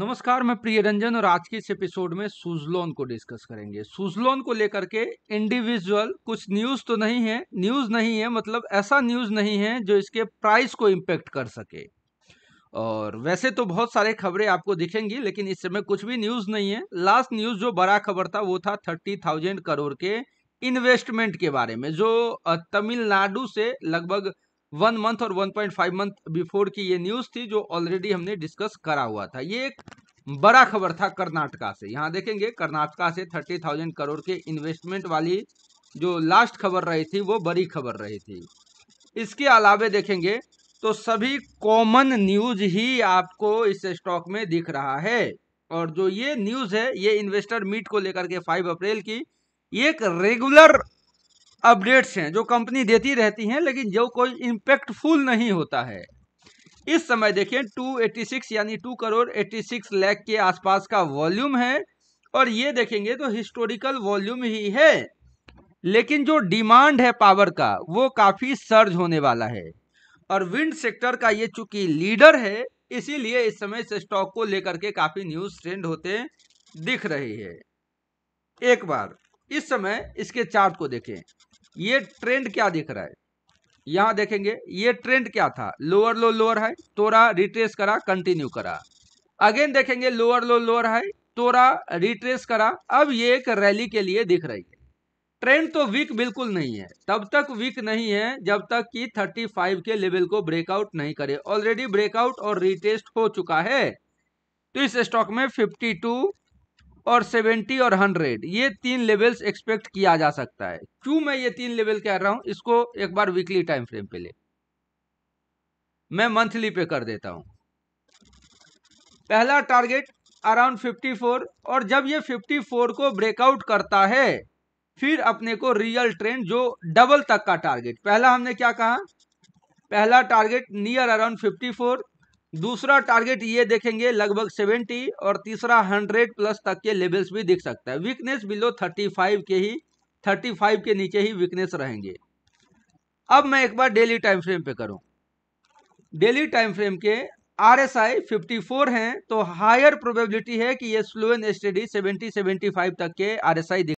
नमस्कार मैं प्रिय रंजन और आज के इस एपिसोड में सुजलोन को डिस्कस करेंगे सुजलोन को लेकर के इंडिविजुअल कुछ न्यूज तो नहीं है न्यूज नहीं है मतलब ऐसा न्यूज नहीं है जो इसके प्राइस को इम्पेक्ट कर सके और वैसे तो बहुत सारे खबरें आपको दिखेंगी लेकिन इस समय कुछ भी न्यूज नहीं है लास्ट न्यूज जो बड़ा खबर था वो था थर्टी थाउजेंड करोड़ के इन्वेस्टमेंट के बारे में जो तमिलनाडु से लगभग वन मंथ और one point five month before की ये न्यूज़ थी जो ऑलरेडी हमने डिस्कस करा हुआ था ये एक बड़ा खबर था कर्नाटका से यहाँ देखेंगे कर्नाटका से थर्टी थाउजेंड करोड़ के इन्वेस्टमेंट वाली जो लास्ट खबर रही थी वो बड़ी खबर रही थी इसके अलावे देखेंगे तो सभी कॉमन न्यूज ही आपको इस स्टॉक में दिख रहा है और जो ये न्यूज है ये इन्वेस्टर मीट को लेकर के फाइव अप्रैल की एक रेगुलर अपडेट्स हैं जो कंपनी देती रहती हैं लेकिन जो कोई इम्पैक्टफुल नहीं होता है इस समय देखिए 286 यानी 2 करोड़ 86 लाख के आसपास का वॉल्यूम है और ये देखेंगे तो हिस्टोरिकल वॉल्यूम ही है लेकिन जो डिमांड है पावर का वो काफ़ी सर्ज होने वाला है और विंड सेक्टर का ये चूंकि लीडर है इसीलिए इस समय इस स्टॉक को लेकर के काफ़ी न्यूज़ ट्रेंड होते दिख रही है एक बार इस समय इसके चार्ट को देखें ये ट्रेंड क्या दिख रहा है यहां देखेंगे ये ट्रेंड क्या था लोअर लो लोअर है तोरा रिट्रेस करा कंटिन्यू करा अगेन देखेंगे लोअर लो लोअर है तोरा रिट्रेस करा अब ये एक रैली के लिए दिख रही है ट्रेंड तो वीक बिल्कुल नहीं है तब तक वीक नहीं है जब तक कि 35 के लेवल को ब्रेकआउट नहीं करे ऑलरेडी ब्रेकआउट और रिटेस्ट हो चुका है तो इस स्टॉक में 52 और सेवेंटी और हंड्रेड ये तीन लेवल्स एक्सपेक्ट किया जा सकता है क्यों मैं ये तीन लेवल कह रहा हूँ इसको एक बार वीकली टाइम फ्रेम पे ले मैं मंथली पे कर देता हूँ पहला टारगेट अराउंड 54 और जब ये 54 को ब्रेकआउट करता है फिर अपने को रियल ट्रेंड जो डबल तक का टारगेट पहला हमने क्या कहा पहला टारगेट नियर अराउंड 54 दूसरा टारगेट ये देखेंगे लगभग 70 और तीसरा 100 प्लस तक के लेवल्स भी दिख सकता है वीकनेस बिलो 35 के ही 35 के नीचे ही वीकनेस रहेंगे अब मैं एक बार डेली टाइम फ्रेम पे करूं डेली टाइम फ्रेम के आर एस आई फिफ्टी हैं तो हायर प्रोबेबिलिटी है कि ये स्लो एंड स्टडी 70 75 तक के आर एस आई